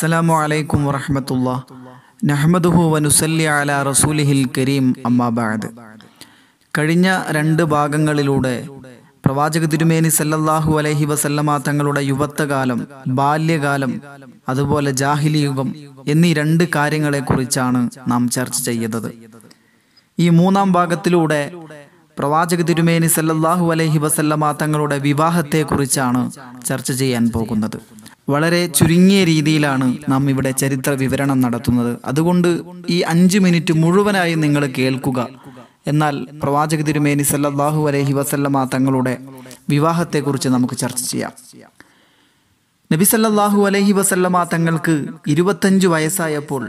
അസ്സലാമു അലൈക്കും വറഹമത്തുള്ള നഹ്മദുഹു വനുസല്ലി അല റസൂലിഹിൽ കരീം അമ്മാബാദ് കഴിഞ്ഞ രണ്ട് ഭാഗങ്ങളിലൂടെ പ്രവാചക തിരുമേനി സല്ലല്ലാഹു അലൈഹി വസല്ലമ തങ്ങളുടെ യുവത്വകാലം ബാല്യകാലം അതുപോലെ ജാഹിലി യുഗം എന്നീ രണ്ട് കാര്യങ്ങളെക്കുറിച്ചാണ് നാം ചർച്ച ചെയ്തത് ഈ മൂന്നാം ഭാഗത്തിലൂടെ പ്രവാചക തിരുമേനി സല്ലല്ലാഹു അലൈഹി വസല്ലമ തങ്ങളുടെ വിവാഹത്തെക്കുറിച്ചാണ് ചർച്ച ചെയ്യാൻ പോകുന്നത് വളരെ ചുരുങ്ങിയ രീതിയിലാണ് നാം ഇവിടെ ചരിത്ര വിവരണം നടത്തുന്നത് അതുകൊണ്ട് ഈ അഞ്ച് മിനിറ്റ് മുഴുവനായി നിങ്ങൾ കേൾക്കുക എന്നാൽ പ്രവാചക തിരുമേനി സല്ലാഹു അലഹി വസല്ലമ തങ്ങളുടെ വിവാഹത്തെക്കുറിച്ച് നമുക്ക് ചർച്ച ചെയ്യാം നബി സല്ലാഹു അലഹി വസല്ലമ തങ്ങൾക്ക് ഇരുപത്തഞ്ചു വയസ്സായപ്പോൾ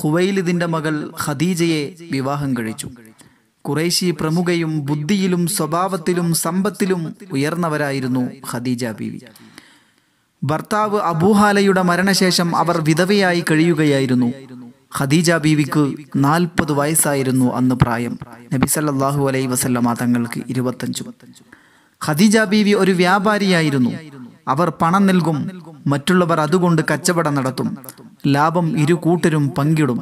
ഹുവൈലിദിന്റെ മകൾ ഖദീജയെ വിവാഹം കഴിച്ചു കുറേശി പ്രമുഖയും ബുദ്ധിയിലും സ്വഭാവത്തിലും സമ്പത്തിലും ഉയർന്നവരായിരുന്നു ഖദീജ ബീവി ഭർത്താവ് അബൂഹാലയുടെ മരണശേഷം അവർ വിധവയായി കഴിയുകയായിരുന്നു ഖദീജ ബീവിക്ക് നാൽപ്പത് വയസ്സായിരുന്നു അന്ന് പ്രായം നബി സല്ലാഹു അലൈ വസല്ലമ തങ്ങൾക്ക് ഇരുപത്തഞ്ചു ഖദീജ ബീവി ഒരു വ്യാപാരിയായിരുന്നു അവർ പണം നൽകും മറ്റുള്ളവർ അതുകൊണ്ട് കച്ചവടം നടത്തും ലാഭം ഇരു കൂട്ടരും പങ്കിടും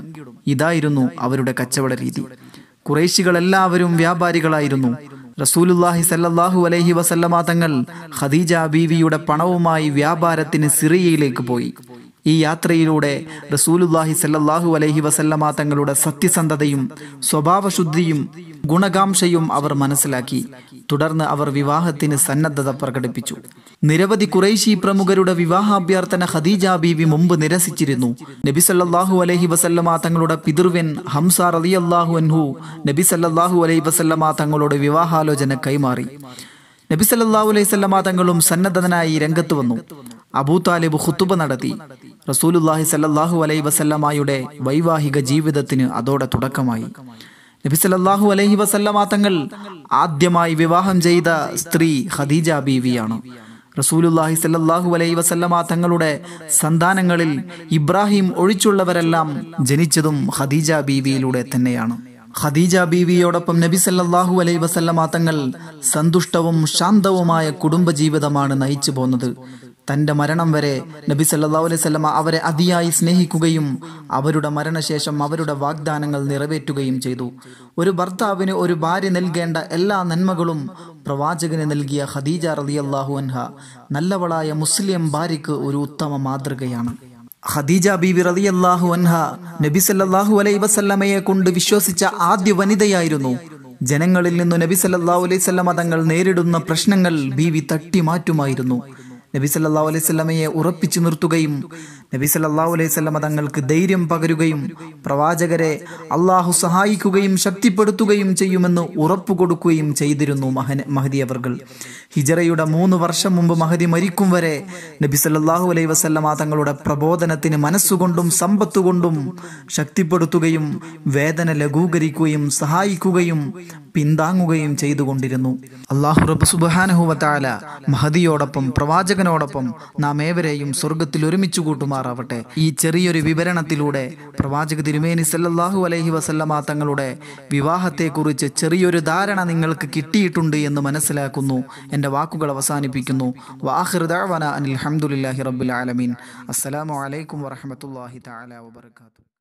ഇതായിരുന്നു അവരുടെ കച്ചവട രീതി കുറേശികൾ എല്ലാവരും വ്യാപാരികളായിരുന്നു റസൂലുല്ലാഹി സല്ലാഹു അലൈഹി വസല്ലമ തങ്ങൾ ഖദീജ ബീവിയുടെ പണവുമായി വ്യാപാരത്തിന് സിറിയയിലേക്ക് പോയി ഈ യാത്രയിലൂടെ റസൂലുല്ലാഹി സല്ലാഹു അലൈഹി വസല്ലമ തങ്ങളുടെ സത്യസന്ധതയും സ്വഭാവശുദ്ധിയും ഗുണകാംക്ഷയും അവർ മനസ്സിലാക്കി തുടർന്ന് അവർ വിവാഹത്തിന് സന്നദ്ധത പ്രകടിപ്പിച്ചു നിരവധി കുറൈശി പ്രമുഖരുടെ വിവാഹാഭ്യർത്ഥന ഖദീജ ബീവി മുമ്പ് നിരസിച്ചിരുന്നു നബി സല്ലാഹു അലഹി വസല്ലമ തങ്ങളുടെ പിതൃവൻ ഹംസ അള്ളാഹു അൻഹു നബി സല്ലാഹു അലൈഹി വസല്ലമ തങ്ങളുടെ വിവാഹാലോചന കൈമാറി നബി സല്ലാഹു അലൈഹി സ്വല്ലാ തങ്ങളും സന്നദ്ധനായി രംഗത്ത് വന്നു അബൂ താലിബ് ഖുത്തുബ നടത്തി റസൂലുല്ലാഹി സല്ലാഹു അലൈഹി വസല്ലമായുടെ വൈവാഹിക ജീവിതത്തിന് അതോടെ തുടക്കമായി നബിസലല്ലാഹു അലഹി തങ്ങൾ ആദ്യമായി വിവാഹം ചെയ്ത സ്ത്രീ ഖദീജ ബീവിയാണ് റസൂലുല്ലാഹി സല്ലാഹു അലൈ വസല്ലമ തങ്ങളുടെ സന്താനങ്ങളിൽ ഇബ്രാഹിം ഒഴിച്ചുള്ളവരെല്ലാം ജനിച്ചതും ഖദീജ ബീവിയിലൂടെ തന്നെയാണ് ഖദീജ ബീവിയോടൊപ്പം നബി സല്ലാഹു അലൈ വസല്ലമ തങ്ങൾ സന്തുഷ്ടവും ശാന്തവുമായ കുടുംബജീവിതമാണ് നയിച്ചു പോന്നത് തന്റെ മരണം വരെ നബി സല്ലാ അലൈവല്ലമ അവരെ അതിയായി സ്നേഹിക്കുകയും അവരുടെ മരണശേഷം അവരുടെ വാഗ്ദാനങ്ങൾ നിറവേറ്റുകയും ചെയ്തു ഒരു ഭർത്താവിന് ഒരു ഭാര്യ നൽകേണ്ട എല്ലാ നന്മകളും പ്രവാചകന് നൽകിയ ഖദീജ റലിയല്ലാഹു അൻഹ നല്ലവളായ മുസ്ലിം ഭാര്യയ്ക്ക് ഒരു ഉത്തമ മാതൃകയാണ് ഖദീജ ബീബി റലിയല്ലാഹു അൻഹ നബി സല്ലാഹു അലൈ വസല്ലമയെ കൊണ്ട് വിശ്വസിച്ച ആദ്യ വനിതയായിരുന്നു ജനങ്ങളിൽ നിന്നു നബി സല്ലാഹു അലൈവല്ലമ തങ്ങൾ നേരിടുന്ന പ്രശ്നങ്ങൾ ബീവി തട്ടിമാറ്റുമായിരുന്നു നബി സല്ലാ അലൈഹി സ്വലമയെ ഉറപ്പിച്ചു നിർത്തുകയും നബി സല്ലാ അലൈഹി സ്വലമ തങ്ങൾക്ക് ധൈര്യം പകരുകയും പ്രവാചകരെ അള്ളാഹു സഹായിക്കുകയും ശക്തിപ്പെടുത്തുകയും ചെയ്യുമെന്ന് ഉറപ്പു കൊടുക്കുകയും ചെയ്തിരുന്നു മഹൻ മഹദി അവർകൾ ഹിജറയുടെ മൂന്ന് വർഷം മുമ്പ് മഹദി മരിക്കും വരെ നബി സല്ലാഹു അലൈഹി വസ്ലമ തങ്ങളുടെ പ്രബോധനത്തിന് മനസ്സുകൊണ്ടും സമ്പത്തുകൊണ്ടും ശക്തിപ്പെടുത്തുകയും വേദന ലഘൂകരിക്കുകയും സഹായിക്കുകയും പിന്താങ്ങുകയും ചെയ്തുകൊണ്ടിരുന്നു അള്ളാഹു റബ്ബ് സുബാനഹുവത്താല മഹദിയോടൊപ്പം പ്രവാചകൻ പ്രവാചകനോടൊപ്പം നാം ഏവരെയും സ്വർഗത്തിൽ ഒരുമിച്ച് കൂട്ടുമാറാവട്ടെ ഈ ചെറിയൊരു വിവരണത്തിലൂടെ പ്രവാചക തിരുമേനി സല്ലാഹു അലൈഹി വസല്ലമ തങ്ങളുടെ വിവാഹത്തെക്കുറിച്ച് ചെറിയൊരു ധാരണ നിങ്ങൾക്ക് കിട്ടിയിട്ടുണ്ട് എന്ന് മനസ്സിലാക്കുന്നു എൻ്റെ വാക്കുകൾ അവസാനിപ്പിക്കുന്നു വാഹിർദാവന അനിൽ അഹമ്മദില്ലാഹി റബ്ബുൽ ആലമീൻ അസ്സലാമു അലൈക്കും വറഹമത്തല്ലാഹി താല